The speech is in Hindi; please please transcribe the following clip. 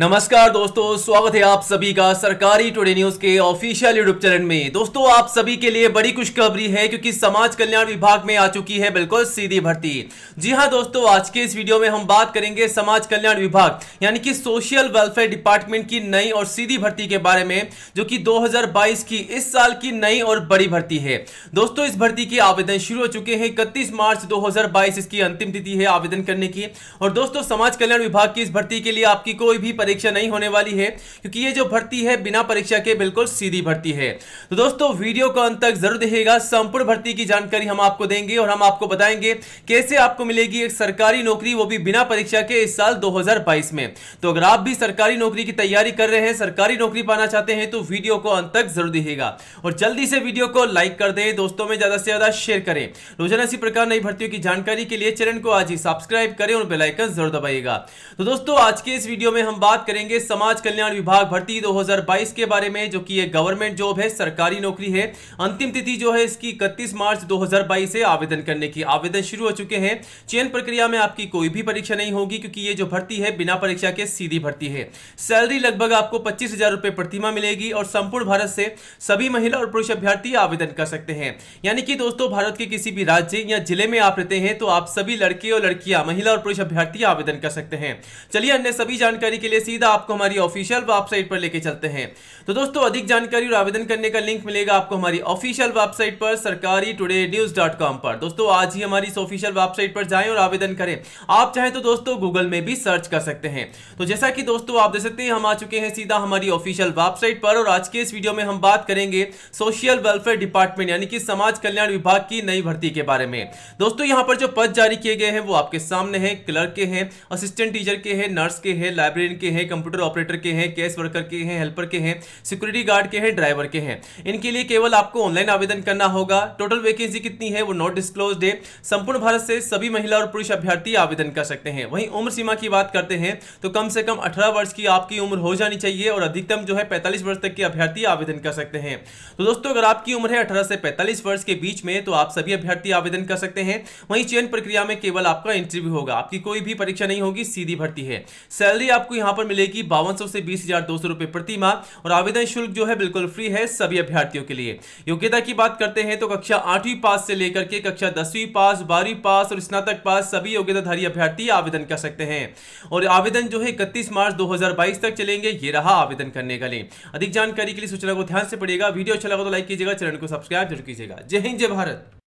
नमस्कार दोस्तों स्वागत है आप सभी का सरकारी टुडे न्यूज के ऑफिशियल यूट्यूब चैनल में दोस्तों आप सभी के लिए बड़ी खुशखबरी है क्योंकि समाज कल्याण विभाग में आ चुकी है बिल्कुल सीधी भर्ती जी हां दोस्तों आज के इस वीडियो में हम बात करेंगे समाज कल्याण विभाग यानी कि सोशल वेलफेयर डिपार्टमेंट की नई और सीधी भर्ती के बारे में जो की दो की इस साल की नई और बड़ी भर्ती है दोस्तों इस भर्ती के आवेदन शुरू हो चुके हैं इकतीस मार्च दो इसकी अंतिम तिथि है आवेदन करने की और दोस्तों समाज कल्याण विभाग की इस भर्ती के लिए आपकी कोई भी परीक्षा नहीं होने वाली है क्योंकि ये जो भर्ती है बिना परीक्षा के बिल्कुल सीधी भर्ती है तो दोस्तों वीडियो को अंत तक जरूर देखिएगा संपूर्ण भर्ती की जानकारी हम आपको देंगे और हम आपको बताएंगे कैसे आपको मिलेगी एक सरकारी नौकरी वो भी बिना परीक्षा के इस साल दो में तो अगर आप भी सरकारी नौकरी की तैयारी कर रहे हैं सरकारी नौकरी पाना चाहते हैं तो वीडियो को अंत तक जरूर देखिएगा और जल्दी से वीडियो को लाइक कर दें दोस्तों में ज्यादा से ज्यादा शेयर करें रोजाना इसी प्रकार नई भर्तियों की जानकारी के लिए चैनल को आज ही सब्सक्राइब करें और बेलाइकन जरूर दबाइएगा तो दोस्तों आज के इस वीडियो में हम बात बात करेंगे समाज कल्याण विभाग भर्ती 2022 के बारे में जो कि ये गवर्नमेंट जॉब है सरकारी नौकरी है अंतिम तिथि जो है इसकी 31 मार्च 2022 है आवेदन करने की आवेदन शुरू हो चुके हैं चयन प्रक्रिया में आपकी कोई भी परीक्षा नहीं होगी क्योंकि ये जो भर्ती है बिना परीक्षा के सीधी भर्ती है सैलरी लगभग आपको पच्चीस हजार प्रतिमा मिलेगी और संपूर्ण भारत से सभी महिला और पुरुष अभ्यर्थी आवेदन कर सकते हैं यानी कि दोस्तों भारत के किसी भी राज्य या जिले में आप रहते हैं तो आप सभी लड़के और लड़कियां महिला और पुरुष अभ्यर्थी आवेदन कर सकते हैं चलिए अन्य सभी जानकारी के लिए सीधा आपको हमारी ऑफिशियल वेबसाइट पर लेके चलते हैं तो दोस्तों अधिक जानकारी और आवेदन करने का लिंक मिलेगा आपको हमारी ऑफिशियल वेबसाइट पर सरकारी टुडे न्यूज डॉट कॉम पर दोस्तों आज ही हमारी इस ऑफिशियल वेबसाइट पर जाएं और आवेदन करें आप चाहें तो दोस्तों गूगल में भी सर्च कर सकते हैं तो जैसा कि दोस्तों आप देख सकते हैं हम आ चुके हैं सीधा हमारी ऑफिशियल वेबसाइट पर और आज के इस वीडियो में हम बात करेंगे सोशल वेलफेयर डिपार्टमेंट यानी कि समाज कल्याण विभाग की नई भर्ती के बारे में दोस्तों यहाँ पर जो पद जारी किए गए हैं वो आपके सामने है क्लर्क के हैं असिस्टेंट टीचर के हैं नर्स के हैं लाइब्रेरियन के हैं कंप्यूटर ऑपरेटर के हैं कैश वर्कर के हैं हेल्पर के हैं सिक्योरिटी गार्ड के हैं ड्राइवर के हैं इनके लिए केवल आपको ऑनलाइन आवेदन करना होगा टोटल वैकेंसी कितनी है वो नॉट डिस्कलोज है संपूर्ण भारत से सभी महिला और पुरुष अभ्यर्थी आवेदन कर सकते हैं वहीं उम्र सीमा की बात करते हैं तो कम से कम अठारह वर्ष की आपकी उम्र हो जानी चाहिए और अधिकतम जो है पैंतालीस वर्ष तक के अभ्यर्थी आवेदन कर सकते हैं तो दोस्तों अगर आपकी उम्र है अठारह से पैंतालीस वर्ष के बीच में तो आप सभी अभ्यर्थी आवेदन कर सकते हैं वहीं चयन प्रक्रिया में केवल आपका इंटरव्यू होगा आपकी कोई भी परीक्षा नहीं होगी सीधी भर्ती है सैलरी आपको यहाँ यहाँ पर मिलेगी बावन से बीस हजार दो सौ रुपये प्रति माह और आवेदन शुल्क जो है बिल्कुल फ्री है सभी अभ्यर्थियों के लिए योग्यता की बात करते हैं तो कक्षा आठवीं पास से लेकर के कक्षा दसवीं पास बारहवीं पास और स्नातक पास सभी योग्यताधारी अभ्यर्थी आवेदन कर सकते हैं और आवेदन जो है इकतीस मार्च दो तक चलेंगे ये रहा आवेदन करने का लिए अधिक जानकारी के लिए सूचना को ध्यान से पड़ेगा वीडियो अच्छा लगा तो लाइक कीजिएगा चैनल को सब्सक्राइब जरूर कीजिएगा जय हिंद जय भारत